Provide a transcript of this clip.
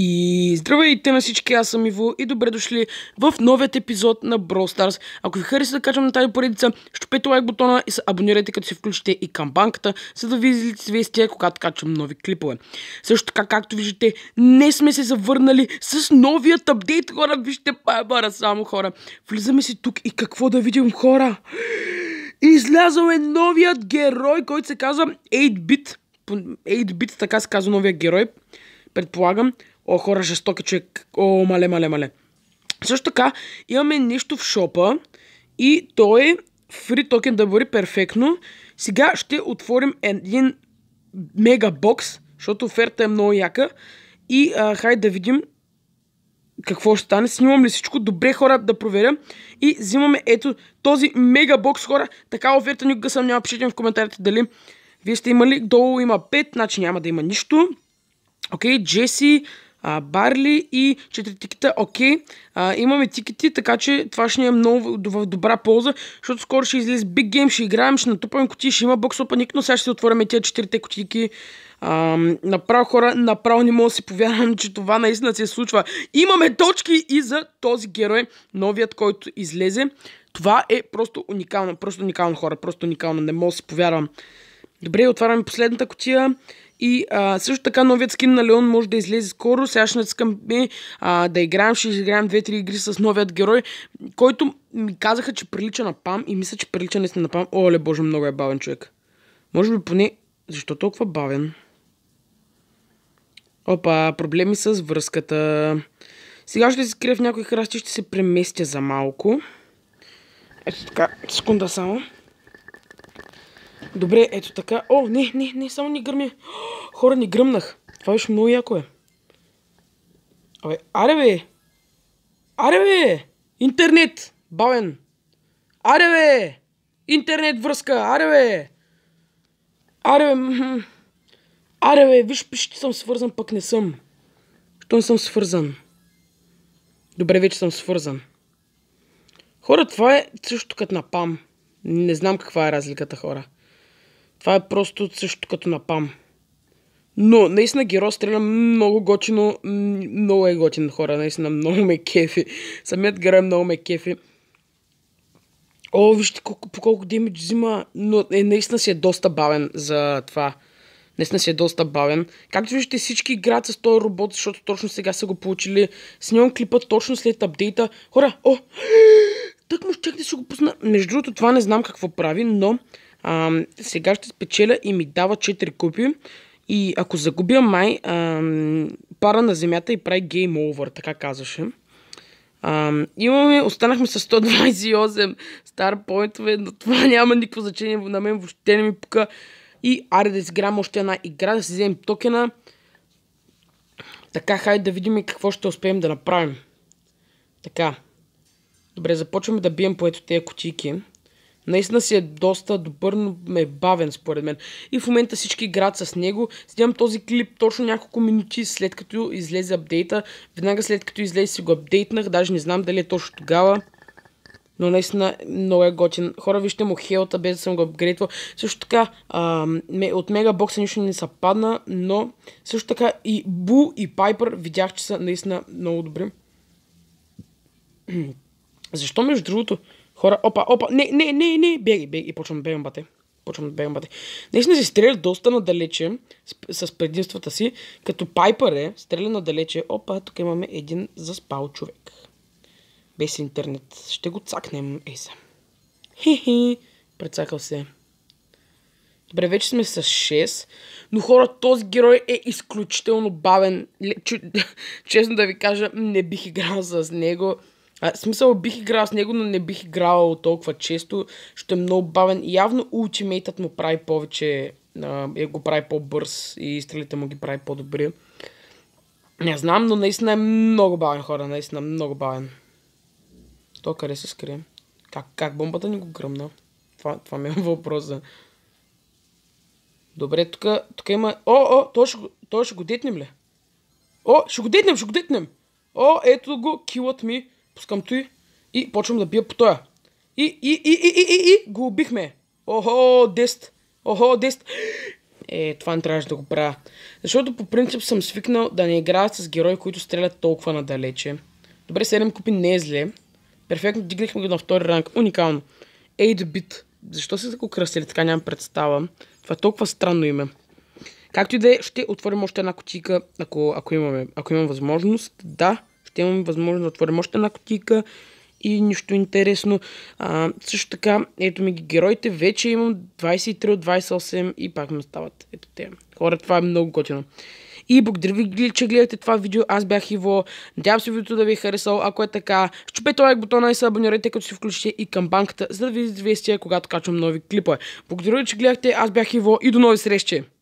И здравейте на всички, аз съм Иво и добре дошли в новият епизод на Brawl Stars. Ако ви хареса да качвам на тази поредица, щупете лайк бутона и се абонирайте като се включите и камбанката, за да ви излите свестия, когато качвам нови клипове. Също така, както виждате, не сме се завърнали с новият апдейт, хора, вижте пайбара само, хора. Влизаме си тук и какво да видим, хора? Излязъл е новият герой, който се казва 8 Бит. 8 бит, така се казва новия герой предполагам. О, хора, жестоки човек. О, мале, мале, мале. Също така, имаме нещо в шопа и той е токен да бъде перфектно. Сега ще отворим един мега бокс, защото оферта е много яка. И а, хайде да видим какво ще стане. Снимам ли всичко? Добре, хора, да проверя. И взимаме ето този мега бокс, хора. Така оферта никога съм няма. Пишете в коментарите дали вие сте имали. Долу има 5, значи няма да има нищо. Окей, okay, Джеси а, Барли и 4 тикета. Окей, а, имаме тикети, така че това ще ни е много в добра полза, защото скоро ще излезе Big Game, ще играем, ще натупаме кутии, ще има бокс опаник, но сега ще се отворим тези 4 кутийки. Ам, направо хора, направо не мога да си повярвам, че това наистина се случва. Имаме точки и за този герой, новият, който излезе. Това е просто уникално, просто уникално хора, просто уникално, не мога да си повярвам. Добре, отваряме последната котия. И а, също така новият скин на Леон може да излезе скоро. Сега ще натискаме а, да играем, ще изиграем 2-3 игри с новият герой, който ми казаха, че прилича на Пам и мисля, че прилича не на Пам. Оле, боже, много е бавен човек. Може би поне... Защо толкова бавен? Опа, проблеми с връзката. Сега ще се скрия в някои храсти, ще се преместя за малко. Ето така, секунда само. Добре, ето така. О, не, не, не, само ни гърми. Хора, ни гръмнах. Това беше много яко е. Абе, аре бе! Аре бе! Интернет! Бавен! Аре бе! Интернет връзка! Аре бе! Аре бе! Аре бе! Виж, пишете, че съм свързан, пък не съм. Що не съм свързан? Добре, вече съм свързан. Хора, това е също като на ПАМ. Не знам каква е разликата, хора. Това е просто също като на пам. Но, наистина, Геро стреля много готино, много е готин хора, наистина, много ме кефи. Самият герой много ме кефи. О, вижте колко, по колко демидж взима, но е, наистина си е доста бавен за това. Наистина си е доста бавен. Както виждате, всички играят с този робот, защото точно сега са го получили. Снимам клипа точно след апдейта. Хора, о! Тък му ще да си го пусна. Между другото, това не знам какво прави, но а, сега ще спечеля и ми дава 4 купи. И ако загубя май, а, пара на земята и прави гейм овър, така казваше. А, имаме, останахме с 128 стар поинтове, но това няма никакво значение, на мен въобще не ми пука. И аре да изграм още една игра, да си вземем токена. Така, хайде да видим какво ще успеем да направим. Така. Добре, започваме да бием по ето тези кутийки. Наистина си е доста добър, но ме е бавен според мен. И в момента всички играят с него. Снимам този клип точно няколко минути след като излезе апдейта. Веднага след като излезе си го апдейтнах, даже не знам дали е точно тогава. Но наистина много е готин. Хора, вижте му хелта, без да съм го апгрейтвал. Също така, а, от мегабокса нищо не са падна, но също така и Бу и Пайпер видях, че са наистина много добри. Защо между другото? Хора, опа, опа, не, не, не, не, беги, беги, И почвам да бягам бате. Почвам да бягам бате. Наистина се стреля доста надалече с, с предимствата си, като Пайпър е, стреля надалече. Опа, тук имаме един заспал човек. Без интернет. Ще го цакнем, Ейса. Хи-хи, предсакал се. Добре, вече сме с 6. Но хора, този герой е изключително бавен. Честно да ви кажа, не бих играл с него. А, в смисъл бих играл с него, но не бих играл толкова често, ще е много бавен. Явно ултимейтът му прави повече, а, е, го прави по-бърз и стрелите му ги прави по-добри. Не знам, но наистина е много бавен хора, наистина е много бавен. То къде се скри? Как, как бомбата ни го гръмна? Това, това ми е въпрос за. Добре, тук, тук има... О, о, той ще, той ще го детнем ли? О, ще го детнем, ще го детнем! О, ето го, килът ми пускам той и почвам да бия по тоя. И, и, и, и, и, и, и, го убихме. Охо, дест. Охо, дест. Е, това не трябваше да го правя. Защото по принцип съм свикнал да не играя с герои, които стрелят толкова надалече. Добре, 7 купи не е зле. Перфектно дигнахме го на втори ранг. Уникално. 8 бит! Защо се го кръстили? Така нямам представа. Това е толкова странно име. Както и да е, ще отворим още една кутийка, ако, ако, имаме, ако имам възможност. Да, ще имам възможност да отворим още една котика и нищо интересно. А, също така, ето ми ги героите. Вече имам 23 от 28 и пак ме стават. Ето те. Хора, това е много готино. И благодаря ви, че гледате това видео. Аз бях Иво. Надявам се видеото да ви е харесало. Ако е така, щупете лайк бутона и се абонирайте, като си включите и камбанката, за да ви известия, когато качвам нови клипове. Благодаря ви, че гледахте. Аз бях Иво и до нови срещи!